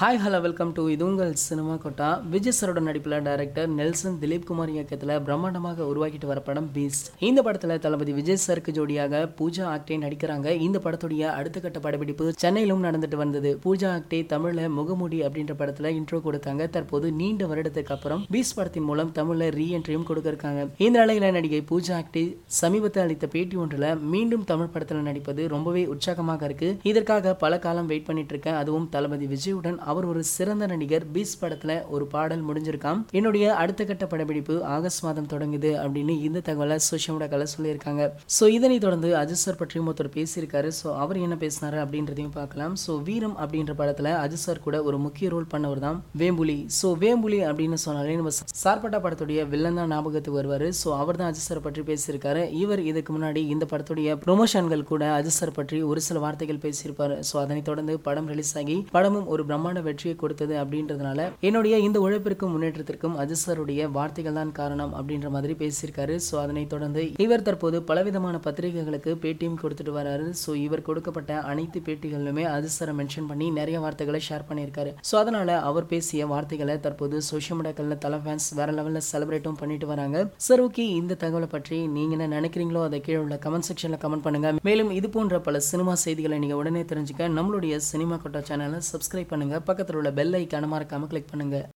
hi hello welcome to இது உங்கள் cinema quota Vijay சரோட நடிப்பில் டைரக்டர் நெல்சன் திலீப் குமார் இயக்கத்தில் பிரம்மாண்டமாக உருவாக்கிட்டு வர படம் பீஸ் இந்த படத்தில் தளபதி விஜய் சருக்கு ஜோடியாக பூஜா ஆக்டே நடிக்கிறாங்க இந்த படத்துடைய அடுத்த கட்ட படப்பிடிப்பு சென்னையிலும் நடந்துட்டு வந்தது பூஜா ஆக்டே தமிழில் முகமூடி அப்படின்ற படத்தில் இன்ட்ரோ கொடுத்தாங்க தற்போது நீண்ட வருடத்துக்கு அப்புறம் பீஸ் படத்தின் மூலம் தமிழில் ரீ என்ட்ரியும் கொடுக்க இந்த நிலையில் நடிகை பூஜா ஆக்டே சமீபத்தில் அளித்த பேட்டி ஒன்றில் மீண்டும் தமிழ் படத்தில் நடிப்பது ரொம்பவே உற்சாகமாக இருக்கு இதற்காக பல காலம் வெயிட் பண்ணிட்டு இருக்கேன் அதுவும் தளபதி விஜயுடன் அவர் ஒரு சிறந்த நடிகர் பீஸ் படத்தில் ஒரு பாடல் முடிஞ்சிருக்காம் என்னுடைய அடுத்த கட்ட படப்பிடிப்பு ஆகஸ்ட் மாதம் தொடங்குது அப்படின்னு இந்த தகவலை சோஷியல் மீடியாக்கள் சொல்லியிருக்காங்க ஸோ இதனை தொடர்ந்து அஜித் சார் பற்றியும் ஒருத்தர் பேசியிருக்காரு ஸோ அவர் என்ன பேசினாரு அப்படின்றதையும் பார்க்கலாம் ஸோ வீரம் அப்படின்ற படத்தில் அஜித் சார் கூட ஒரு முக்கிய ரோல் பண்ணவர் தான் வேம்புலி ஸோ வேம்புலி அப்படின்னு சொன்னாலே நம்ம சார்பட்டா படத்துடைய வில்லன் தான் ஞாபகத்துக்கு வருவார் ஸோ அவர் தான் அஜித் சார் பற்றி பேசியிருக்காரு இவர் இதுக்கு முன்னாடி இந்த படத்துடைய ப்ரொமோஷன்கள் கூட அஜித் சார் பற்றி ஒரு சில வார்த்தைகள் பேசியிருப்பார் ஸோ அதனை தொடர்ந்து படம் ரிலீஸ் ஆகி படமும் ஒரு பிரம்மாண்ட சிறப்பான வெற்றியை கொடுத்தது அப்படின்றதுனால என்னுடைய இந்த உழைப்பிற்கும் முன்னேற்றத்திற்கும் அஜித் வார்த்தைகள் தான் காரணம் அப்படின்ற மாதிரி பேசியிருக்காரு ஸோ அதனைத் தொடர்ந்து இவர் தற்போது பலவிதமான பத்திரிகைகளுக்கு பேட்டியும் கொடுத்துட்டு வராரு ஸோ இவர் கொடுக்கப்பட்ட அனைத்து பேட்டிகளிலுமே அஜித் மென்ஷன் பண்ணி நிறைய வார்த்தைகளை ஷேர் பண்ணியிருக்காரு ஸோ அதனால அவர் பேசிய வார்த்தைகளை தற்போது சோஷியல் மீடியாக்கள் தலை ஃபேன்ஸ் வேற லெவலில் செலிப்ரேட்டும் பண்ணிட்டு வராங்க சார் ஓகே இந்த தகவலை பற்றி நீங்க என்ன நினைக்கிறீங்களோ அதை கீழே உள்ள கமெண்ட் செக்ஷனில் கமெண்ட் பண்ணுங்க மேலும் இது போன்ற பல சினிமா செய்திகளை நீங்கள் உடனே தெரிஞ்சுக்க நம்மளுடைய சினிமா கொட்டா சேனலை சப்ஸ்கிரைப் பண்ணுங்க பக்கத்தில் உள்ள பெல் ஐக்கான மறக்காமல் கிளிக் பண்ணுங்கள்